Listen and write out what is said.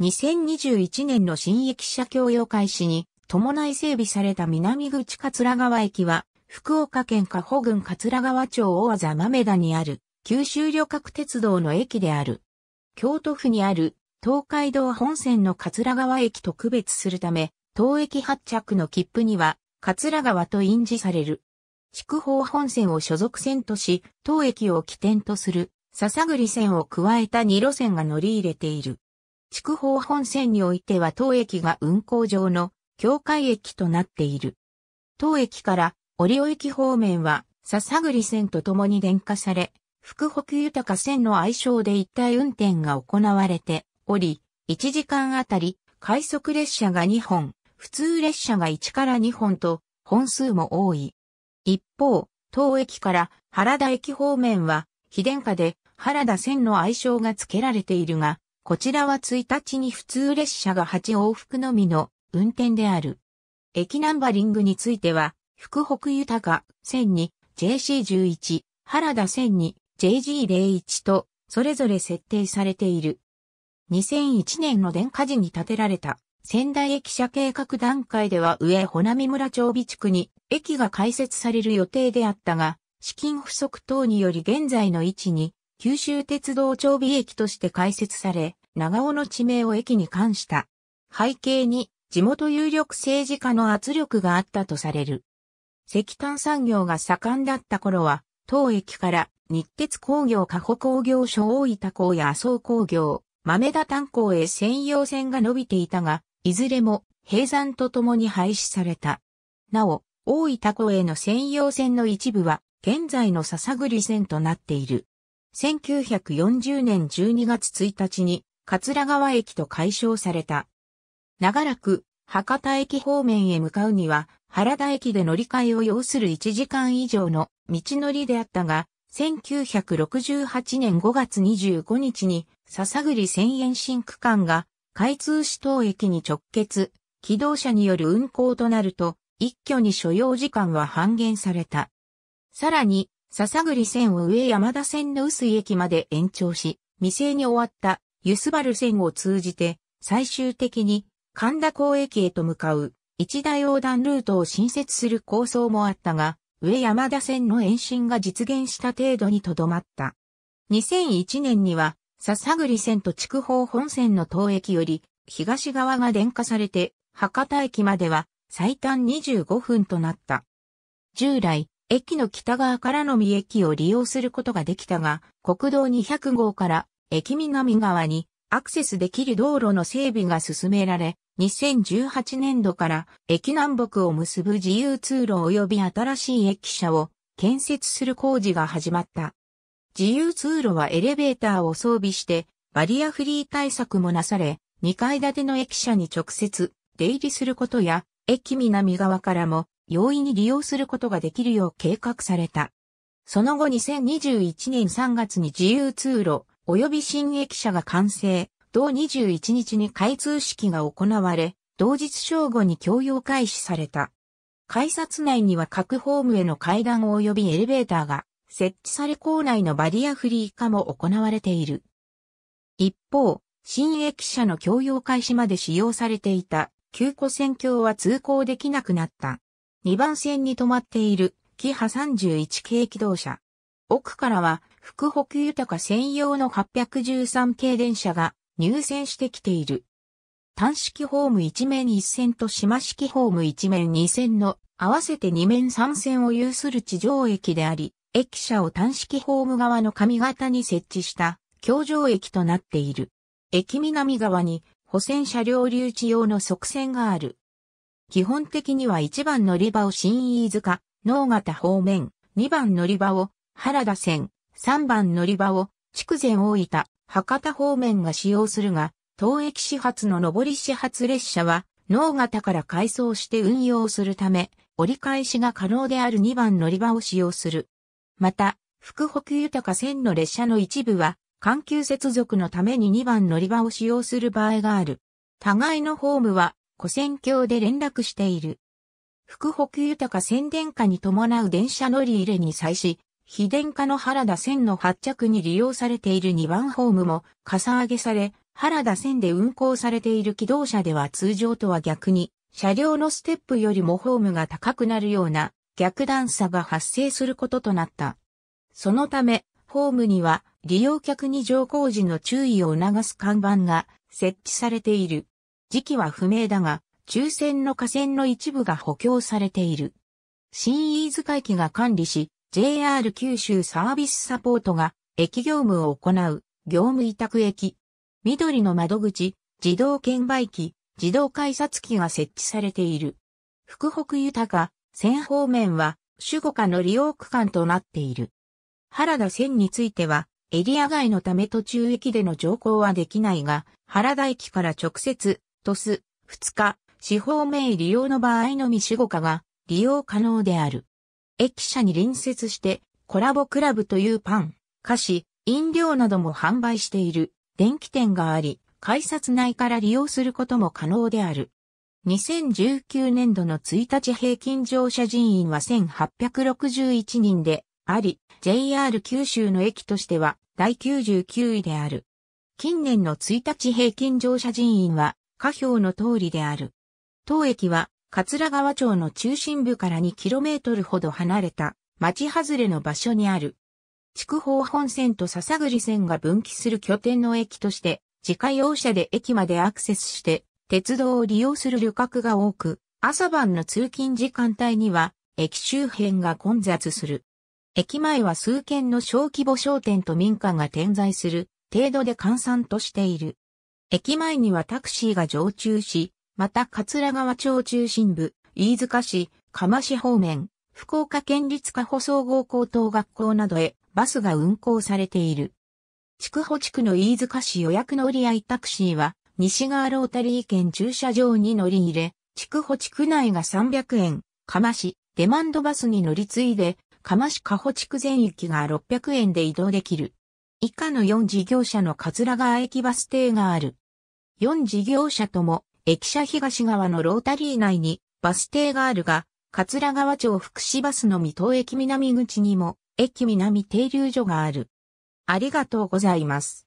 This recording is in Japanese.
2021年の新駅舎供用開始に伴い整備された南口桂川駅は、福岡県加保郡桂川町大和豆田にある九州旅客鉄道の駅である。京都府にある東海道本線の桂川駅と区別するため、当駅発着の切符には桂川と印字される。筑豊本線を所属線とし、当駅を起点とする笹栗線を加えた2路線が乗り入れている。筑豊本線においては当駅が運行上の境界駅となっている。当駅から折尾駅方面は笹栗線と共に電化され、福北豊か線の愛称で一体運転が行われており、1時間あたり快速列車が2本、普通列車が1から2本と本数も多い。一方、当駅から原田駅方面は、非電化で原田線の愛称が付けられているが、こちらは1日に普通列車が8往復のみの運転である。駅ナンバリングについては、福北豊線に JC11、原田線に JG01 とそれぞれ設定されている。2001年の電化時に建てられた仙台駅舎計画段階では上穂波村町備地区に駅が開設される予定であったが、資金不足等により現在の位置に九州鉄道長尾駅として開設され、長尾の地名を駅に冠した。背景に地元有力政治家の圧力があったとされる。石炭産業が盛んだった頃は、当駅から日鉄工業加古工業所大分港や麻生工業、豆田炭鉱へ専用線が伸びていたが、いずれも閉山とともに廃止された。なお、大分港への専用線の一部は、現在の笹栗線となっている。1940年12月1日に桂川駅と解消された。長らく博多駅方面へ向かうには原田駅で乗り換えを要する1時間以上の道のりであったが、1968年5月25日に笹栗千円新区間が開通市東駅に直結、機動車による運行となると、一挙に所要時間は半減された。さらに、笹栗線を上山田線の薄井駅まで延長し、未成に終わったゆすばる線を通じて、最終的に神田港駅へと向かう一大横断ルートを新設する構想もあったが、上山田線の延伸が実現した程度にとどまった。2001年には、笹栗線と筑豊本線の東駅より、東側が電化されて、博多駅までは最短25分となった。従来、駅の北側からのみ駅を利用することができたが、国道200号から駅南側にアクセスできる道路の整備が進められ、2018年度から駅南北を結ぶ自由通路及び新しい駅舎を建設する工事が始まった。自由通路はエレベーターを装備してバリアフリー対策もなされ、2階建ての駅舎に直接出入りすることや、駅南側からも容易に利用することができるよう計画された。その後2021年3月に自由通路及び新駅舎が完成、同21日に開通式が行われ、同日正午に供用開始された。改札内には各ホームへの階段及びエレベーターが設置され構内のバリアフリー化も行われている。一方、新駅舎の供用開始まで使用されていた、旧古線橋は通行できなくなった。2番線に止まっている、キハ31系機動車。奥からは、福北豊専用の813系電車が入線してきている。単式ホーム1面1線と島式ホーム1面2線の合わせて2面3線を有する地上駅であり、駅舎を単式ホーム側の上方に設置した橋上駅となっている。駅南側に補線車両留置用の側線がある。基本的には1番乗り場を新飯塚、能形方面、2番乗り場を原田線、3番乗り場を筑前大分、博多方面が使用するが、当駅始発の上り始発列車は、能形から改装して運用するため、折り返しが可能である2番乗り場を使用する。また、福北豊線の列車の一部は、環球接続のために2番乗り場を使用する場合がある。互いのホームは跨線橋で連絡している。福北豊か宣伝化に伴う電車乗り入れに際し、非電化の原田線の発着に利用されている2番ホームもかさ上げされ、原田線で運行されている機動車では通常とは逆に、車両のステップよりもホームが高くなるような逆段差が発生することとなった。そのため、ホームには利用客に乗降時の注意を促す看板が設置されている。時期は不明だが、中線の河線の一部が補強されている。新飯塚駅が管理し、JR 九州サービスサポートが駅業務を行う業務委託駅。緑の窓口、自動券売機、自動改札機が設置されている。福北豊、線方面は守護下の利用区間となっている。原田線については、エリア外のため途中駅での乗降はできないが、原田駅から直接トス、2日、四方名利用の場合のみ主語化が利用可能である。駅舎に隣接して、コラボクラブというパン、菓子、飲料なども販売している電気店があり、改札内から利用することも可能である。2019年度の1日平均乗車人員は1861人であり、JR 九州の駅としては第99位である。近年の1日平均乗車人員は下表の通りである。当駅は、桂川町の中心部から 2km ほど離れた、町外れの場所にある。筑豊本線と笹栗線が分岐する拠点の駅として、自家用車で駅までアクセスして、鉄道を利用する旅客が多く、朝晩の通勤時間帯には、駅周辺が混雑する。駅前は数軒の小規模商店と民家が点在する程度で換算としている。駅前にはタクシーが常駐し、また桂川町中心部、飯塚市、釜市方面、福岡県立加保総合高等学校などへバスが運行されている。筑穂地区の飯塚市予約乗り合いタクシーは、西側ロータリー圏駐車場に乗り入れ、筑穂地区内が300円、釜市、デマンドバスに乗り継いで、釜市加保地区全域が600円で移動できる。以下の4事業者の桂川駅バス停がある。4事業者とも、駅舎東側のロータリー内にバス停があるが、桂川町福祉バスの水戸駅南口にも、駅南停留所がある。ありがとうございます。